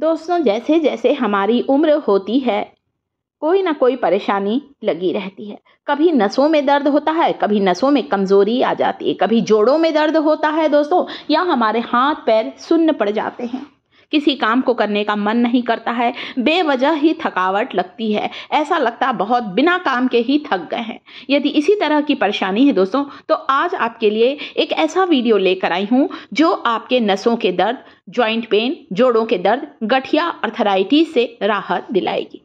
दोस्तों जैसे जैसे हमारी उम्र होती है कोई ना कोई परेशानी लगी रहती है कभी नसों में दर्द होता है कभी नसों में कमज़ोरी आ जाती है कभी जोड़ों में दर्द होता है दोस्तों या हमारे हाथ पैर सुन्न पड़ जाते हैं किसी काम को करने का मन नहीं करता है बेवजह ही थकावट लगती है ऐसा लगता बहुत बिना काम के ही थक गए हैं यदि इसी तरह की परेशानी है दोस्तों तो आज आपके लिए एक ऐसा वीडियो लेकर आई हूँ जो आपके नसों के दर्द ज्वाइंट पेन जोड़ों के दर्द गठिया अर्थराइटिस से राहत दिलाएगी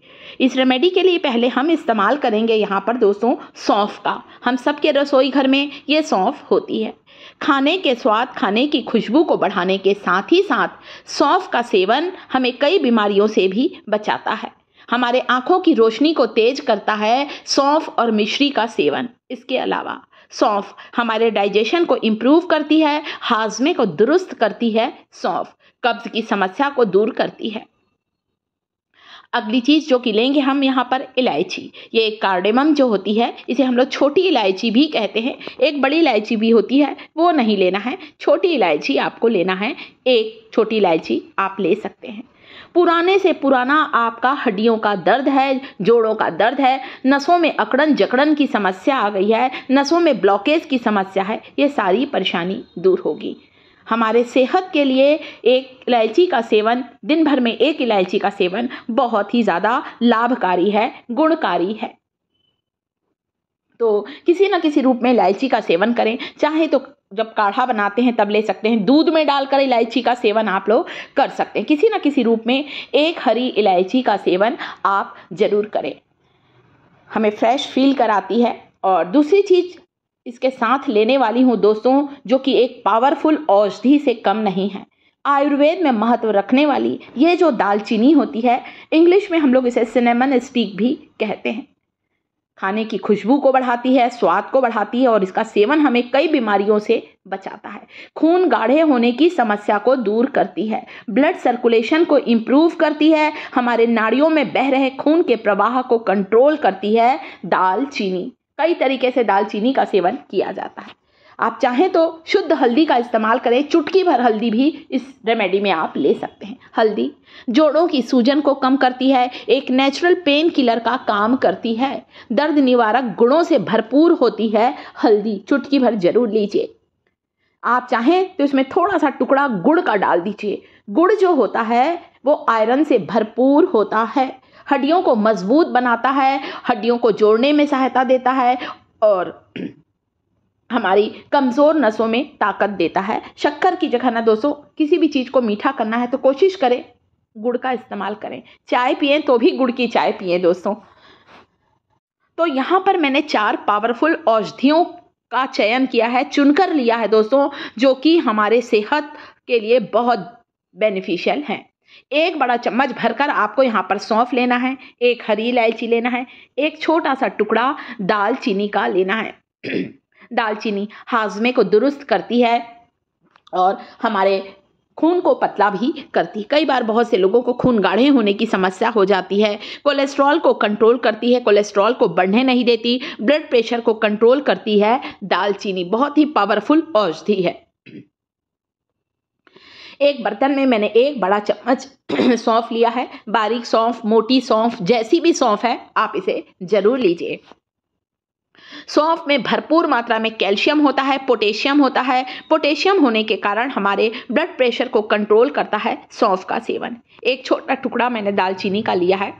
इस रेमेडी के लिए पहले हम इस्तेमाल करेंगे यहाँ पर दोस्तों सौंफ का हम सबके रसोई घर में ये सौंफ होती है खाने के स्वाद खाने की खुशबू को बढ़ाने के साथ ही साथ सौंफ का सेवन हमें कई बीमारियों से भी बचाता है हमारे आंखों की रोशनी को तेज करता है सौंफ और मिश्री का सेवन इसके अलावा सौंफ हमारे डाइजेशन को इम्प्रूव करती है हाजमे को दुरुस्त करती है सौंफ कब्ज की समस्या को दूर करती है अगली चीज़ जो कि लेंगे हम यहाँ पर इलायची ये एक कार्डेमम जो होती है इसे हम लोग छोटी इलायची भी कहते हैं एक बड़ी इलायची भी होती है वो नहीं लेना है छोटी इलायची आपको लेना है एक छोटी इलायची आप ले सकते हैं पुराने से पुराना आपका हड्डियों का दर्द है जोड़ों का दर्द है नसों में अकड़न जकड़न की समस्या आ गई है नसों में ब्लॉकेज की समस्या है ये सारी परेशानी दूर होगी हमारे सेहत के लिए एक इलायची का सेवन दिन भर में एक इलायची का सेवन बहुत ही ज़्यादा लाभकारी है गुणकारी है तो किसी ना किसी रूप में इलायची का सेवन करें चाहे तो जब काढ़ा बनाते हैं तब ले सकते हैं दूध में डालकर इलायची का सेवन आप लोग कर सकते हैं किसी ना किसी रूप में एक हरी इलायची का सेवन आप ज़रूर करें हमें फ्रेश फील कराती है और दूसरी चीज़ इसके साथ लेने वाली हूँ दोस्तों जो कि एक पावरफुल औषधि से कम नहीं है आयुर्वेद में महत्व रखने वाली ये जो दालचीनी होती है इंग्लिश में हम लोग इसे सिनेमन स्टिक भी कहते हैं खाने की खुशबू को बढ़ाती है स्वाद को बढ़ाती है और इसका सेवन हमें कई बीमारियों से बचाता है खून गाढ़े होने की समस्या को दूर करती है ब्लड सर्कुलेशन को इम्प्रूव करती है हमारे नाड़ियों में बह रहे खून के प्रवाह को कंट्रोल करती है दालचीनी कई तरीके से दालचीनी का सेवन किया जाता है आप चाहें तो शुद्ध हल्दी का इस्तेमाल करें चुटकी भर हल्दी भी इस रेमेडी में आप ले सकते हैं हल्दी जोड़ों की सूजन को कम करती है एक नेचुरल पेन किलर का काम करती है दर्द निवारक गुणों से भरपूर होती है हल्दी चुटकी भर जरूर लीजिए आप चाहें तो इसमें थोड़ा सा टुकड़ा गुड़ का डाल दीजिए गुड़ जो होता है वो आयरन से भरपूर होता है हड्डियों को मजबूत बनाता है हड्डियों को जोड़ने में सहायता देता है और हमारी कमज़ोर नसों में ताकत देता है शक्कर की जगह ना दोस्तों किसी भी चीज़ को मीठा करना है तो कोशिश करें गुड़ का इस्तेमाल करें चाय पिए तो भी गुड़ की चाय पिए दोस्तों तो यहाँ पर मैंने चार पावरफुल औषधियों का चयन किया है चुनकर लिया है दोस्तों जो कि हमारे सेहत के लिए बहुत बेनिफिशियल हैं एक बड़ा चम्मच भरकर आपको यहाँ पर सौंफ लेना है एक हरी इलायची लेना है एक छोटा सा टुकड़ा दालचीनी का लेना है दालचीनी हाजमे को दुरुस्त करती है और हमारे खून को पतला भी करती है कई बार बहुत से लोगों को खून गाढ़े होने की समस्या हो जाती है कोलेस्ट्रॉल को कंट्रोल करती है कोलेस्ट्रॉल को बढ़ने नहीं देती ब्लड प्रेशर को कंट्रोल करती है दालचीनी बहुत ही पावरफुल औषधि है एक बर्तन में मैंने एक बड़ा चम्मच सौंफ लिया है बारीक सौंफ मोटी सौंफ जैसी भी सौंफ है आप इसे जरूर लीजिए सौंफ में भरपूर मात्रा में कैल्शियम होता है पोटेशियम होता है पोटेशियम होने के कारण हमारे ब्लड प्रेशर को कंट्रोल करता है सौंफ का सेवन एक छोटा टुकड़ा मैंने दालचीनी का लिया है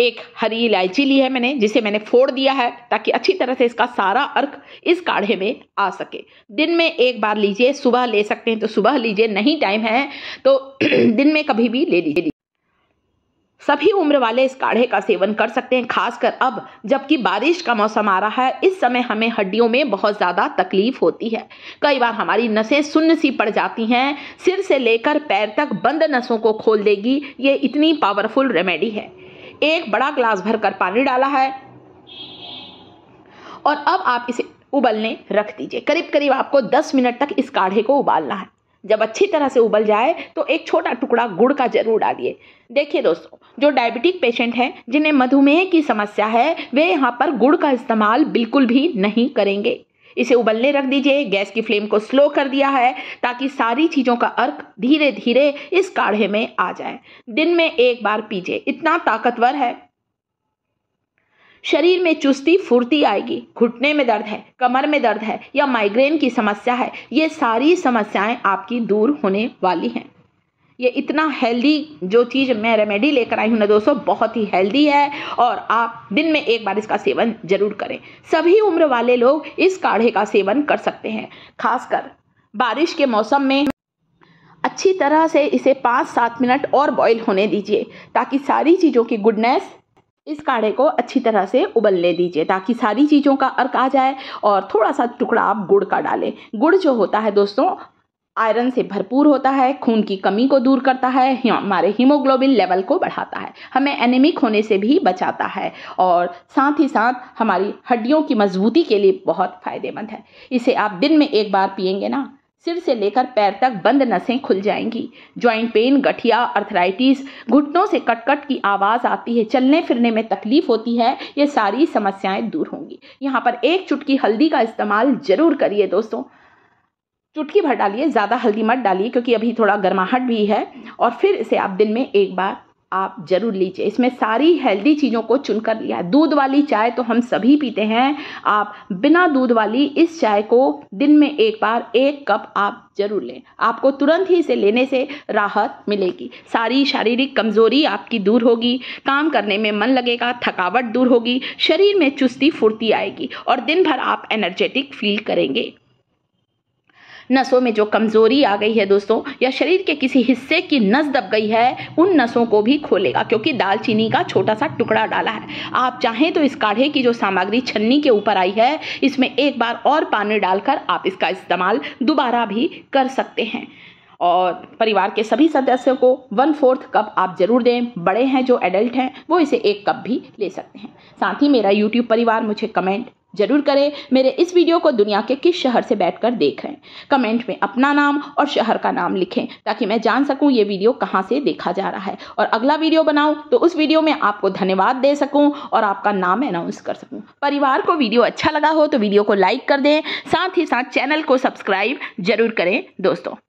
एक हरी इलायची ली है मैंने जिसे मैंने फोड़ दिया है ताकि अच्छी तरह से इसका सारा अर्क इस काढ़े में आ सके दिन में एक बार लीजिए सुबह ले सकते हैं तो सुबह लीजिए नहीं टाइम है तो दिन में कभी भी ले लीजिए सभी उम्र वाले इस काढ़े का सेवन कर सकते हैं खासकर अब जबकि बारिश का मौसम आ रहा है इस समय हमें हड्डियों में बहुत ज़्यादा तकलीफ होती है कई बार हमारी नसें सुन्न सी पड़ जाती हैं सिर से लेकर पैर तक बंद नसों को खोल देगी ये इतनी पावरफुल रेमेडी है एक बड़ा ग्लास भरकर पानी डाला है और अब आप इसे उबलने रख दीजिए करीब करीब आपको 10 मिनट तक इस काढ़े को उबालना है जब अच्छी तरह से उबल जाए तो एक छोटा टुकड़ा गुड़ का जरूर डालिए देखिए दोस्तों जो डायबिटिक पेशेंट हैं जिन्हें मधुमेह की समस्या है वे यहाँ पर गुड़ का इस्तेमाल बिल्कुल भी नहीं करेंगे इसे उबलने रख दीजिए गैस की फ्लेम को स्लो कर दिया है ताकि सारी चीज़ों का अर्क धीरे धीरे इस काढ़े में आ जाए दिन में एक बार पीजिए इतना ताकतवर है शरीर में चुस्ती फुर्ती आएगी घुटने में दर्द है कमर में दर्द है या माइग्रेन की समस्या है ये सारी समस्याएं आपकी दूर होने वाली हैं ये इतना हेल्दी जो चीज़ मैं रेमेडी लेकर आई हूँ ना दोस्तों बहुत ही हेल्दी है और आप दिन में एक बार इसका सेवन जरूर करें सभी उम्र वाले लोग इस काढ़े का सेवन कर सकते हैं खासकर बारिश के मौसम में अच्छी तरह से इसे पाँच सात मिनट और बॉईल होने दीजिए ताकि सारी चीज़ों की गुडनेस इस काढ़े को अच्छी तरह से उबलने दीजिए ताकि सारी चीज़ों का अर्क आ जाए और थोड़ा सा टुकड़ा आप गुड़ का डालें गुड़ जो होता है दोस्तों आयरन से भरपूर होता है खून की कमी को दूर करता है हमारे हीमोग्लोबिन लेवल को बढ़ाता है हमें एनेमिक होने से भी बचाता है और साथ ही साथ हमारी हड्डियों की मजबूती के लिए बहुत फायदेमंद है इसे आप दिन में एक बार पियेंगे ना सिर से लेकर पैर तक बंद नसें खुल जाएंगी ज्वाइंट पेन गठिया अर्थराइटिस घुटनों से कटकट की आवाज़ आती है चलने फिरने में तकलीफ होती है ये सारी समस्याएं दूर होंगी यहाँ पर एक चुटकी हल्दी का इस्तेमाल ज़रूर करिए दोस्तों चुटकी भर डालिए ज़्यादा हल्दी मत डालिए क्योंकि अभी थोड़ा गर्माहट भी है और फिर इसे आप दिन में एक बार आप जरूर लीजिए इसमें सारी हेल्दी चीज़ों को चुनकर लिया दूध वाली चाय तो हम सभी पीते हैं आप बिना दूध वाली इस चाय को दिन में एक बार एक कप आप जरूर लें आपको तुरंत ही इसे लेने से राहत मिलेगी सारी शारीरिक कमजोरी आपकी दूर होगी काम करने में मन लगेगा थकावट दूर होगी शरीर में चुस्ती फुर्ती आएगी और दिन भर आप एनर्जेटिक फील करेंगे नसों में जो कमज़ोरी आ गई है दोस्तों या शरीर के किसी हिस्से की नस दब गई है उन नसों को भी खोलेगा क्योंकि दालचीनी का छोटा सा टुकड़ा डाला है आप चाहें तो इस काढ़े की जो सामग्री छन्नी के ऊपर आई है इसमें एक बार और पानी डालकर आप इसका इस्तेमाल दोबारा भी कर सकते हैं और परिवार के सभी सदस्यों को वन फोर्थ कप आप ज़रूर दें बड़े हैं जो एडल्ट हैं वो इसे एक कप भी ले सकते हैं साथ ही मेरा यूट्यूब परिवार मुझे कमेंट जरूर करें मेरे इस वीडियो को दुनिया के किस शहर से बैठकर देख रहे हैं कमेंट में अपना नाम और शहर का नाम लिखें ताकि मैं जान सकूं ये वीडियो कहां से देखा जा रहा है और अगला वीडियो बनाऊं तो उस वीडियो में आपको धन्यवाद दे सकूं और आपका नाम अनाउंस कर सकूं परिवार को वीडियो अच्छा लगा हो तो वीडियो को लाइक कर दें साथ ही साथ चैनल को सब्सक्राइब जरूर करें दोस्तों